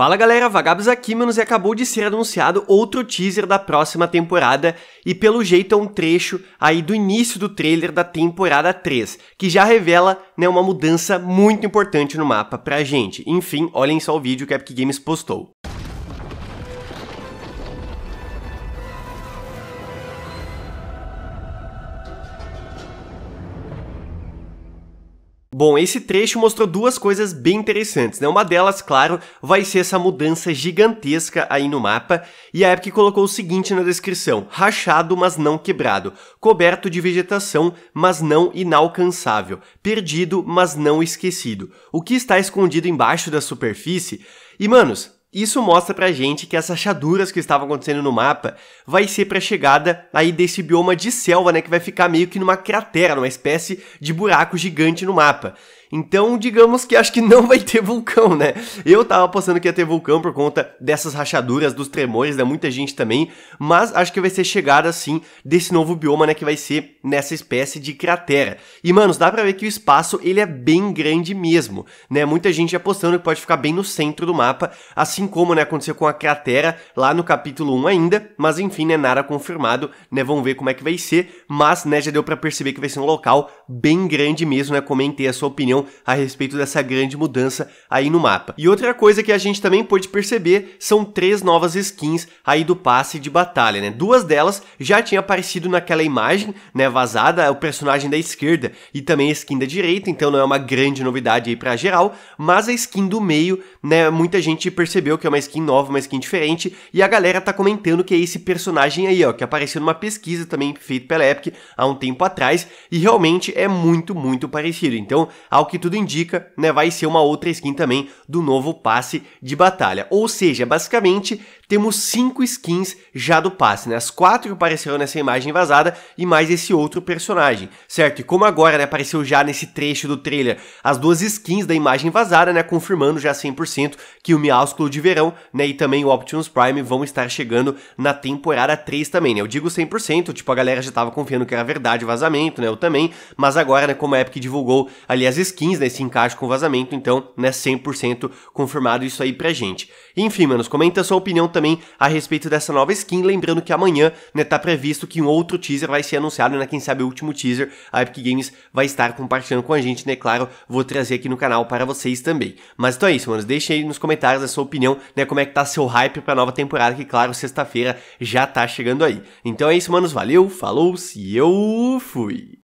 Fala galera, Vagabos aqui, menos e acabou de ser anunciado outro teaser da próxima temporada e pelo jeito é um trecho aí do início do trailer da temporada 3, que já revela né, uma mudança muito importante no mapa pra gente. Enfim, olhem só o vídeo que a Epic Games postou. Bom, esse trecho mostrou duas coisas bem interessantes, né? Uma delas, claro, vai ser essa mudança gigantesca aí no mapa, e a Epic colocou o seguinte na descrição: rachado, mas não quebrado, coberto de vegetação, mas não inalcançável, perdido, mas não esquecido. O que está escondido embaixo da superfície? E, manos, isso mostra pra gente que essas chaduras que estavam acontecendo no mapa vai ser pra chegada aí desse bioma de selva, né, que vai ficar meio que numa cratera, numa espécie de buraco gigante no mapa. Então, digamos que acho que não vai ter vulcão, né? Eu tava apostando que ia ter vulcão por conta dessas rachaduras, dos tremores, da né? muita gente também, mas acho que vai ser chegada assim desse novo bioma, né, que vai ser nessa espécie de cratera. E manos, dá para ver que o espaço ele é bem grande mesmo, né? Muita gente apostando que pode ficar bem no centro do mapa, assim como, né, aconteceu com a cratera lá no capítulo 1 ainda, mas enfim, né, nada confirmado, né? Vamos ver como é que vai ser, mas né, já deu para perceber que vai ser um local bem grande mesmo, né? Comentei a sua opinião opinião a respeito dessa grande mudança aí no mapa. E outra coisa que a gente também pôde perceber são três novas skins aí do passe de batalha, né? Duas delas já tinham aparecido naquela imagem, né, vazada, é o personagem da esquerda e também a skin da direita, então não é uma grande novidade aí para geral, mas a skin do meio, né, muita gente percebeu que é uma skin nova, uma skin diferente, e a galera tá comentando que é esse personagem aí, ó, que apareceu numa pesquisa também feita pela Epic há um tempo atrás, e realmente é muito, muito parecido. Então, ao que tudo indica, né, vai ser uma outra skin também do novo passe de batalha. Ou seja, basicamente temos cinco skins já do passe, né? As quatro apareceram nessa imagem vazada e mais esse outro personagem, certo? E como agora, né, apareceu já nesse trecho do trailer as duas skins da imagem vazada, né, confirmando já 100% que o Miásculo de Verão, né, e também o Optimus Prime vão estar chegando na temporada 3 também, né? Eu digo 100%, tipo, a galera já tava confiando que era verdade o vazamento, né? Eu também, mas agora, né, como a Epic divulgou ali as skins, né, esse encaixe com o vazamento, então, né, 100% confirmado isso aí pra gente. Enfim, manos, comenta a sua opinião também também a respeito dessa nova skin. Lembrando que amanhã, né, tá previsto que um outro teaser vai ser anunciado, né? Quem sabe o último teaser a Epic Games vai estar compartilhando com a gente, né? Claro, vou trazer aqui no canal para vocês também. Mas então é isso, mano. Deixa aí nos comentários a sua opinião, né? Como é que tá seu hype pra nova temporada, que claro, sexta-feira já tá chegando aí. Então é isso, manos. Valeu, falou, se eu fui!